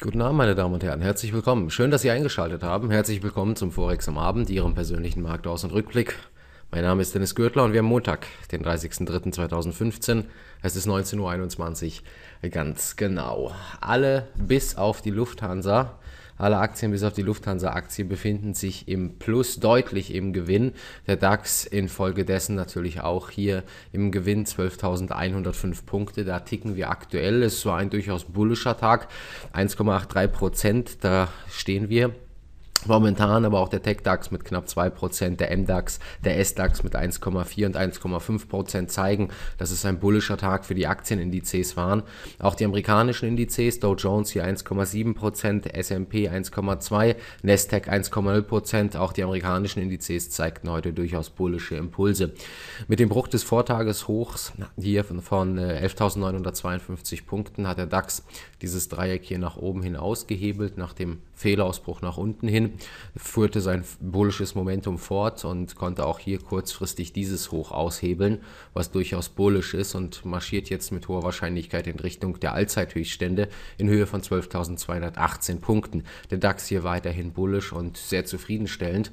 Guten Abend, meine Damen und Herren. Herzlich willkommen. Schön, dass Sie eingeschaltet haben. Herzlich willkommen zum Forex am Abend, Ihrem persönlichen Marktaus- und Rückblick. Mein Name ist Dennis Gürtler und wir haben Montag, den 30.03.2015. Es ist 19.21 Uhr. Ganz genau. Alle bis auf die Lufthansa alle Aktien bis auf die Lufthansa-Aktie befinden sich im Plus, deutlich im Gewinn. Der DAX infolgedessen natürlich auch hier im Gewinn 12.105 Punkte. Da ticken wir aktuell. Es war ein durchaus bullischer Tag, 1,83 Prozent, da stehen wir. Momentan aber auch der Tech-DAX mit knapp 2%, der MDAX, der S-DAX mit 1,4 und 1,5% zeigen, dass es ein bullischer Tag für die Aktienindizes waren. Auch die amerikanischen Indizes, Dow Jones hier 1,7%, S&P 1,2, Nasdaq 1,0%, auch die amerikanischen Indizes zeigten heute durchaus bullische Impulse. Mit dem Bruch des Vortageshochs hier von, von 11.952 äh, Punkten hat der DAX dieses Dreieck hier nach oben hin ausgehebelt, nach dem Fehlausbruch nach unten hin führte sein bullisches Momentum fort und konnte auch hier kurzfristig dieses Hoch aushebeln, was durchaus bullisch ist und marschiert jetzt mit hoher Wahrscheinlichkeit in Richtung der Allzeithöchststände in Höhe von 12.218 Punkten. Der DAX hier weiterhin bullisch und sehr zufriedenstellend.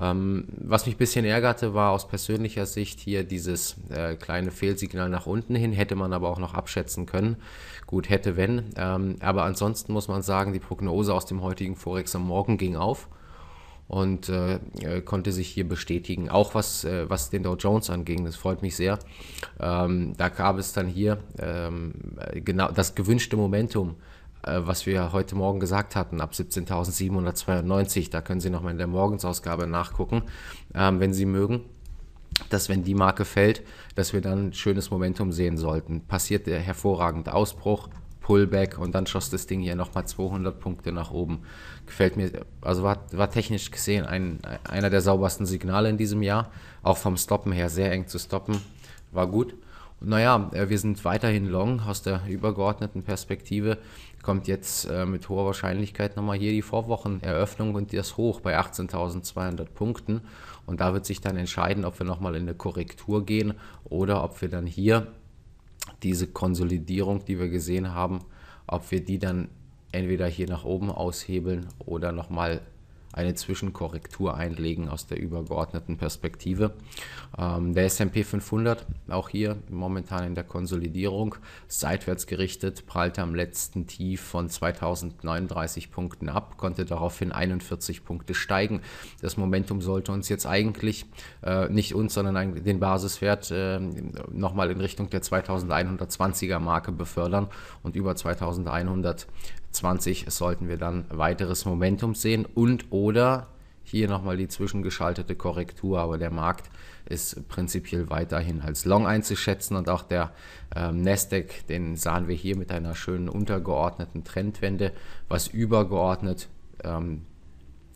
Ähm, was mich ein bisschen ärgerte, war aus persönlicher Sicht hier dieses äh, kleine Fehlsignal nach unten hin, hätte man aber auch noch abschätzen können. Gut, hätte wenn. Ähm, aber ansonsten muss man sagen, die Prognose aus dem heutigen Forex am Morgen ging auf und äh, äh konnte sich hier bestätigen. Auch was, äh, was den Dow Jones anging, das freut mich sehr. Ähm, da gab es dann hier ähm, äh, genau das gewünschte Momentum äh, was wir heute Morgen gesagt hatten, ab 17.792. Da können Sie nochmal in der Morgensausgabe nachgucken, ähm, wenn Sie mögen dass wenn die Marke fällt, dass wir dann ein schönes Momentum sehen sollten. Passiert der hervorragende Ausbruch, Pullback und dann schoss das Ding hier nochmal 200 Punkte nach oben. Gefällt mir, also war, war technisch gesehen ein, einer der saubersten Signale in diesem Jahr. Auch vom Stoppen her sehr eng zu stoppen, war gut. Und naja, äh, wir sind weiterhin long aus der übergeordneten Perspektive. Kommt jetzt äh, mit hoher Wahrscheinlichkeit nochmal hier die Vorwocheneröffnung und das Hoch bei 18.200 Punkten. Und da wird sich dann entscheiden, ob wir nochmal in eine Korrektur gehen oder ob wir dann hier diese Konsolidierung, die wir gesehen haben, ob wir die dann entweder hier nach oben aushebeln oder nochmal eine Zwischenkorrektur einlegen aus der übergeordneten Perspektive. Ähm, der SP 500, auch hier momentan in der Konsolidierung, seitwärts gerichtet, prallte am letzten Tief von 2039 Punkten ab, konnte daraufhin 41 Punkte steigen. Das Momentum sollte uns jetzt eigentlich, äh, nicht uns, sondern den Basiswert äh, nochmal in Richtung der 2120er Marke befördern und über 2100 20 sollten wir dann weiteres Momentum sehen und oder hier nochmal die zwischengeschaltete Korrektur, aber der Markt ist prinzipiell weiterhin als long einzuschätzen und auch der ähm, Nasdaq, den sahen wir hier mit einer schönen untergeordneten Trendwende, was übergeordnet ähm,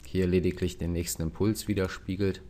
hier lediglich den nächsten Impuls widerspiegelt.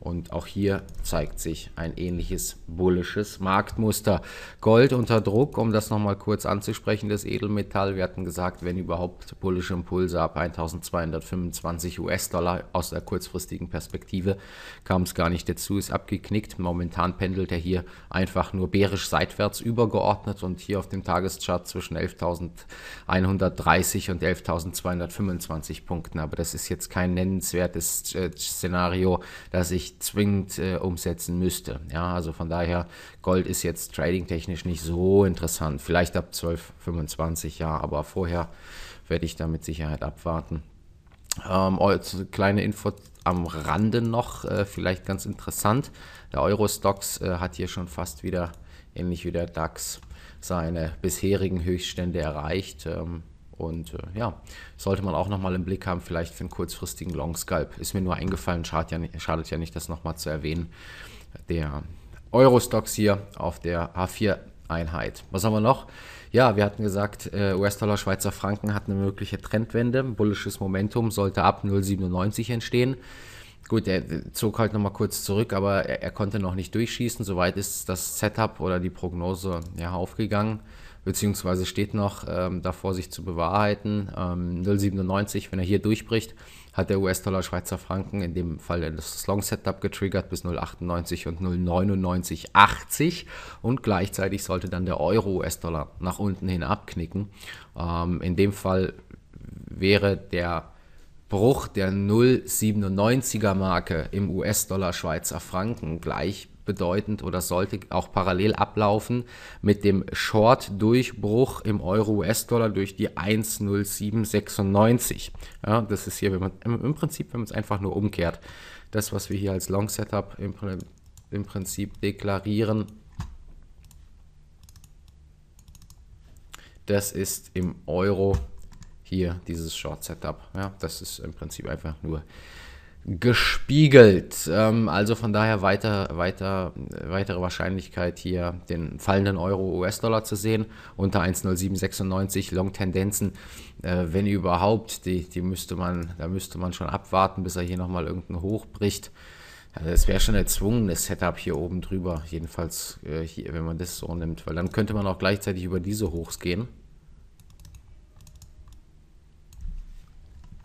Und auch hier zeigt sich ein ähnliches bullisches Marktmuster. Gold unter Druck, um das nochmal kurz anzusprechen, das Edelmetall. Wir hatten gesagt, wenn überhaupt bullische Impulse ab 1225 US-Dollar aus der kurzfristigen Perspektive kam es gar nicht dazu, ist abgeknickt. Momentan pendelt er hier einfach nur bärisch seitwärts übergeordnet und hier auf dem Tageschart zwischen 11.130 und 11.225 Punkten. Aber das ist jetzt kein nennenswertes äh, Szenario, dass ich nicht zwingend äh, umsetzen müsste. Ja, also von daher, Gold ist jetzt trading-technisch nicht so interessant. Vielleicht ab 12, 25, ja, aber vorher werde ich da mit Sicherheit abwarten. Ähm, oh, kleine Info am Rande noch, äh, vielleicht ganz interessant. Der Eurostox äh, hat hier schon fast wieder, ähnlich wie der DAX, seine bisherigen Höchststände erreicht. Ähm, und äh, ja, sollte man auch nochmal im Blick haben, vielleicht für einen kurzfristigen Long Scalp. Ist mir nur eingefallen, schadet ja nicht, schadet ja nicht das nochmal zu erwähnen. Der Eurostox hier auf der H4 Einheit. Was haben wir noch? Ja, wir hatten gesagt, äh, US-Dollar, Schweizer Franken hat eine mögliche Trendwende. Bullisches Momentum sollte ab 0,97 entstehen. Gut, er äh, zog halt nochmal kurz zurück, aber er, er, konnte noch nicht durchschießen. Soweit ist das Setup oder die Prognose ja, aufgegangen beziehungsweise steht noch ähm, davor, sich zu bewahrheiten. Ähm, 0,97, wenn er hier durchbricht, hat der US-Dollar Schweizer Franken in dem Fall das Long-Setup getriggert bis 0,98 und 0,9980 und gleichzeitig sollte dann der Euro-US-Dollar nach unten hin abknicken. Ähm, in dem Fall wäre der Bruch der 0,97er Marke im US-Dollar Schweizer Franken gleich bedeutend oder sollte auch parallel ablaufen mit dem Short-Durchbruch im Euro-US-Dollar durch die 1,0796. Ja, das ist hier, wenn man im Prinzip, wenn man es einfach nur umkehrt, das, was wir hier als Long-Setup im, im Prinzip deklarieren, das ist im Euro hier dieses Short Setup. Ja, das ist im Prinzip einfach nur gespiegelt. Ähm, also von daher weiter, weiter, weitere Wahrscheinlichkeit hier den fallenden Euro-US-Dollar zu sehen. Unter 1,0796 Long-Tendenzen, äh, wenn überhaupt, die, die müsste man, da müsste man schon abwarten, bis er hier nochmal irgendein Hoch bricht. Also es wäre schon ein erzwungenes Setup hier oben drüber, jedenfalls äh, hier, wenn man das so nimmt, weil dann könnte man auch gleichzeitig über diese Hochs gehen.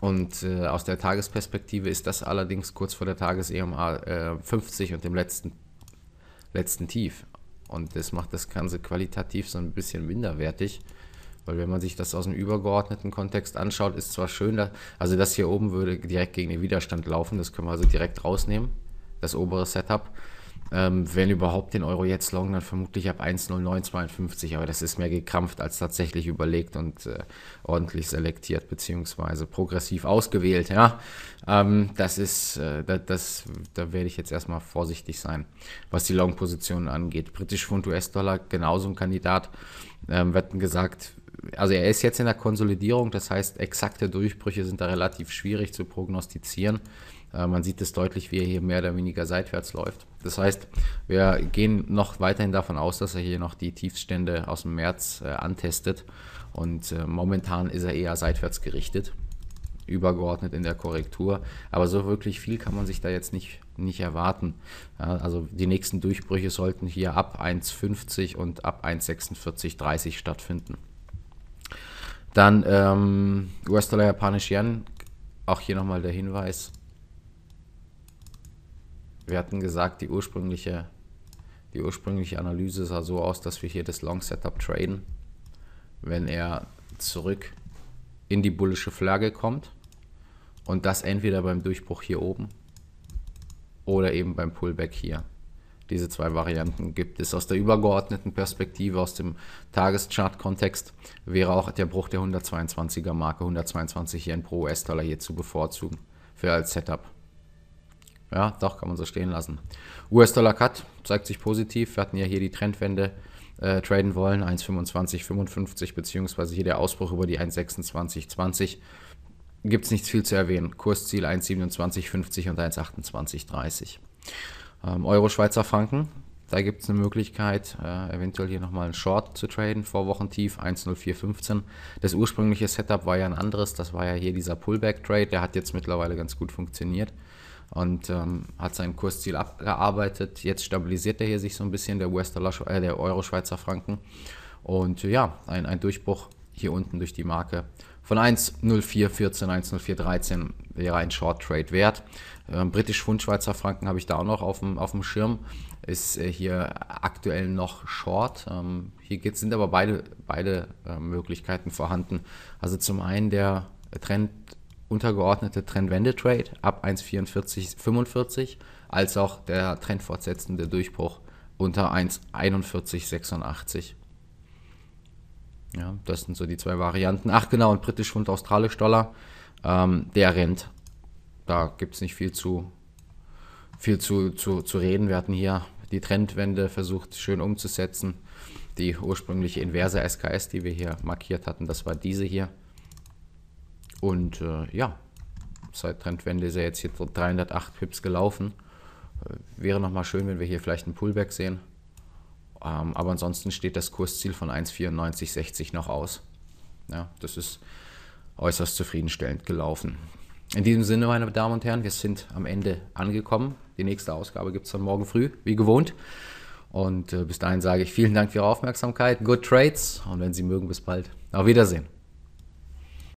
Und äh, aus der Tagesperspektive ist das allerdings kurz vor der Tages-EMA äh, 50 und dem letzten, letzten Tief. Und das macht das Ganze qualitativ so ein bisschen minderwertig. Weil wenn man sich das aus dem übergeordneten Kontext anschaut, ist zwar schön, da, also das hier oben würde direkt gegen den Widerstand laufen, das können wir also direkt rausnehmen, das obere Setup. Ähm, wenn überhaupt den Euro jetzt long, dann vermutlich ab 1,0952. Aber das ist mehr gekrampft als tatsächlich überlegt und äh, ordentlich selektiert beziehungsweise progressiv ausgewählt. Ja, ähm, das ist, äh, da, das, da werde ich jetzt erstmal vorsichtig sein, was die Long-Positionen angeht. Britisch Pfund US-Dollar genauso ein Kandidat. Ähm, wird gesagt, also er ist jetzt in der Konsolidierung, das heißt, exakte Durchbrüche sind da relativ schwierig zu prognostizieren. Äh, man sieht es deutlich, wie er hier mehr oder weniger seitwärts läuft. Das heißt, wir gehen noch weiterhin davon aus, dass er hier noch die Tiefstände aus dem März äh, antestet. Und äh, momentan ist er eher seitwärts gerichtet, übergeordnet in der Korrektur. Aber so wirklich viel kann man sich da jetzt nicht, nicht erwarten. Ja, also die nächsten Durchbrüche sollten hier ab 1,50 und ab 1,4630 stattfinden. Dann ähm, US-Dollar, Japanisch Yen. Auch hier nochmal der Hinweis, wir hatten gesagt, die ursprüngliche, die ursprüngliche Analyse sah so aus, dass wir hier das Long Setup traden. Wenn er zurück in die bullische Flagge kommt und das entweder beim Durchbruch hier oben oder eben beim Pullback hier. Diese zwei Varianten gibt es. Aus der übergeordneten Perspektive, aus dem Tageschart-Kontext, wäre auch der Bruch der 122er Marke, 122 Yen pro US-Dollar hier zu bevorzugen für als Setup. Ja, doch, kann man so stehen lassen. US-Dollar-Cut zeigt sich positiv. Wir hatten ja hier die Trendwende äh, traden wollen. 1,2555 beziehungsweise hier der Ausbruch über die 1,2620. Gibt es nichts viel zu erwähnen. Kursziel 1,2750 und 1,2830. Ähm, Euro-Schweizer Franken. Da gibt es eine Möglichkeit, äh, eventuell hier nochmal einen Short zu traden, vor Wochentief 1,0415. Das ursprüngliche Setup war ja ein anderes, das war ja hier dieser Pullback-Trade, der hat jetzt mittlerweile ganz gut funktioniert und ähm, hat sein Kursziel abgearbeitet. Jetzt stabilisiert er hier sich so ein bisschen, der äh, der Euro-Schweizer Franken. Und äh, ja, ein, ein Durchbruch hier unten durch die Marke von 1,0414, 1,0413 wäre ein Short Trade wert. Ähm, Britisch Pfund, Schweizer Franken habe ich da auch noch auf dem, Schirm. Ist äh, hier aktuell noch Short. Ähm, hier geht, sind aber beide, beide äh, Möglichkeiten vorhanden. Also zum einen der Trend untergeordnete Trendwende-Trade ab 1,4445 als auch der trendfortsetzende Durchbruch unter 1,4186. Ja, das sind so die zwei Varianten. Ach genau, und britisch und australisch Dollar, ähm, der rennt. Da gibt es nicht viel zu viel zu, zu, zu reden. Wir hatten hier die Trendwende versucht schön umzusetzen. Die ursprüngliche inverse SKS, die wir hier markiert hatten, das war diese hier. Und äh, ja, seit Trendwende ist er jetzt hier 308 Pips gelaufen. Äh, wäre nochmal schön, wenn wir hier vielleicht einen Pullback sehen. Ähm, aber ansonsten steht das Kursziel von 1,9460 noch aus. Ja, das ist äußerst zufriedenstellend gelaufen. In diesem Sinne, meine Damen und Herren, wir sind am Ende angekommen. Die nächste Ausgabe gibt es dann morgen früh, wie gewohnt. Und äh, bis dahin sage ich vielen Dank für Ihre Aufmerksamkeit. Good Trades und wenn Sie mögen, bis bald. Auf Wiedersehen.